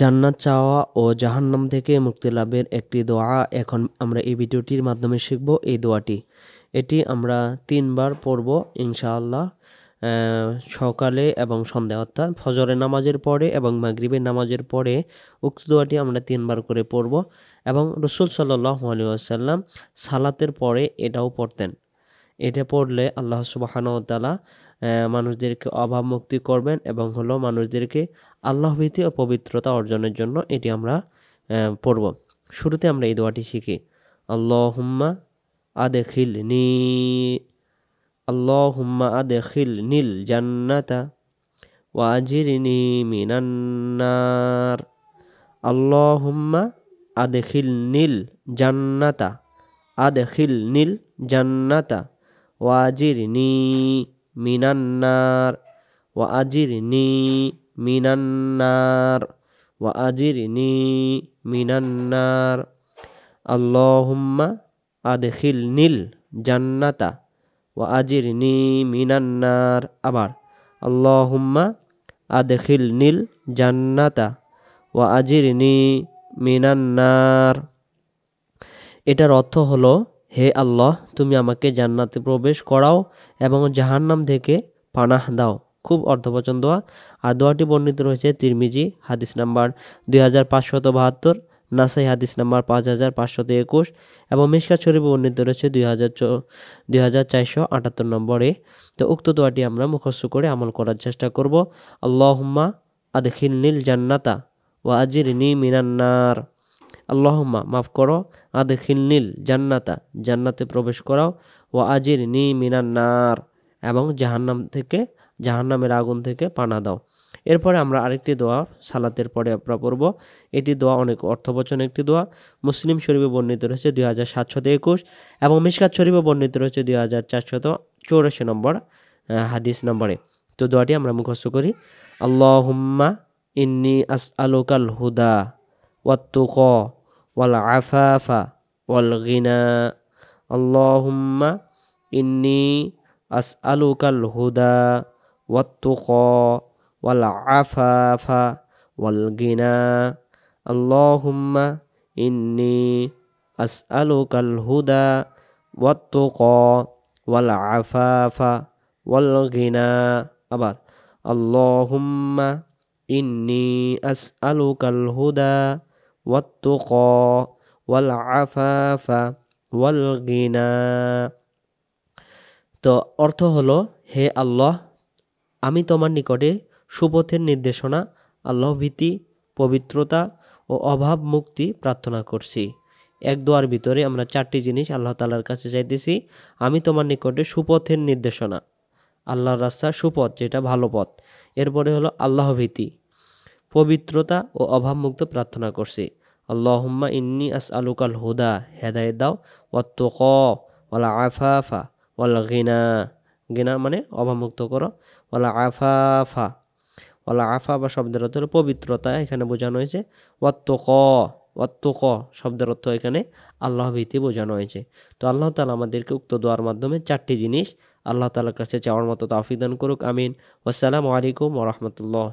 জান্নাত চাওয়া ও জাহান্নাম থেকে মুক্তি লাভের একটি দোয়া এখন আমরা এই ভিডিওটির মাধ্যমে শিখব এই দোয়াটি এটি আমরা তিনবার পড়ব ইনশাআল্লাহ সকালে এবং সন্ধ্যা অর্থাৎ ফজরের নামাজের পরে এবং মাগরিবের নামাজের পরে উক্ত দোয়াটি আমরা তিনবার করে পড়ব এবং রসুল সাল্লাহ আলী আসাল্লাম সালাতের পরে এটাও পড়তেন এটা পড়লে আল্লাহ সুবাহানতালা মানুষদেরকে অভাব মুক্তি করবেন এবং হলো মানুষদেরকে ভীতি ও পবিত্রতা অর্জনের জন্য এটি আমরা পড়ব শুরুতে আমরা এই দোয়াটি শিখি আল্লাহ হুম্মা আদেখিল নি আল্লাহ হুম্মা আদেখিল নীল জান্নাতা ওয়াজির নি মিনান্নার আল্লাহ হুম্মা আদেখিল নীল জান্নাতা আদেখিল নীল জান্নাতা ওয়াজির নি মিনান্নার ও আজির নি মিনান্নার ও আজির নি মিনান্নার আল্লাহুম্মা আদখিল নীল জান্নাতা ও আজির নি মিনান্নার আবার আল্লাহুম্মা আদখিল নীল জান্নাতা ও আজির নি মিনান্নার এটার অর্থ হলো হে আল্লাহ তুমি আমাকে জান্নাতে প্রবেশ করাও এবং জাহান্নাম থেকে পানাহ দাও খুব অর্থবচন দোয়া আর দোয়াটি বর্ণিত রয়েছে তিরমিজি হাদিস নাম্বার দুই হাজার পাঁচশত বাহাত্তর নাসাই হাদিস নাম্বার পাঁচ হাজার পাঁচশত একুশ এবং মিশকা শরীফে বর্ণিত রয়েছে দুই হাজার দুই হাজার চারশো আটাত্তর নম্বরে তো উক্ত দোয়াটি আমরা মুখস্থ করে আমল করার চেষ্টা করব হুম্মা আদখিল নীল জান্নাতা ও আজির নি মিনান্নার আল্লাহম্মা মাফ করো আদে নীল জান্নাতা জান্নাতে প্রবেশ করাও ও আজির নি মিনান নার এবং জাহান্নাম থেকে জাহান্নামের আগুন থেকে পানা দাও এরপরে আমরা আরেকটি দোয়া সালাতের পরে আমরা পড়ব এটি দোয়া অনেক অর্থবচন একটি দোয়া মুসলিম শরীফে বর্ণিত রয়েছে দুই হাজার সাতশত একুশ এবং মিসকাত শরীফে বর্ণিত রয়েছে দুই হাজার চারশত চৌরাশি নম্বর হাদিস নম্বরে তো দোয়াটি আমরা মুখস্থ করি আল্লাহ হুম্মা ইন্নি আস আলোকাল হুদা ওয়াত্তুক والعفاف والغنى اللهم إني أسألك الهدى والتقى والعفاف والغنى اللهم إني أسألك الهدى والتقى والعفاف والغنى أبر اللهم إني أسألك الهدى والتقى والعفاف والغنى তো অর্থ হলো হে আল্লাহ আমি তোমার নিকটে সুপথের নির্দেশনা আল্লাহ ভীতি পবিত্রতা ও অভাব মুক্তি প্রার্থনা করছি এক দোয়ার ভিতরে আমরা চারটি জিনিস আল্লাহ তালার কাছে চাইতেছি আমি তোমার নিকটে সুপথের নির্দেশনা আল্লাহর রাস্তা সুপথ যেটা ভালো পথ এরপরে হলো আল্লাহ ভীতি পবিত্রতা ও অভাবমুক্ত প্রার্থনা করছি আল্লাহম্মা ইন্নি আস আলুকাল হুদা হেদায় দাও ওয়া ক ওয়ালা আফাফা ওয়ালা গিনা গিনা মানে অভামুক্ত করো ওয়ালা আফাফা ওয়ালা আফা বা শব্দের অর্থ হলো পবিত্রতা এখানে বোঝানো হয়েছে অত ক অত্ত ক শব্দের অর্থ এখানে আল্লাহ ভীতি বোঝানো হয়েছে তো আল্লাহ তালা আমাদেরকে উক্ত দোয়ার মাধ্যমে চারটি জিনিস আল্লাহ তালার কাছে চাওয়ার মতো তাফিদান করুক আমিন আসসালামু আলাইকুম ওরহমতুল্লাহ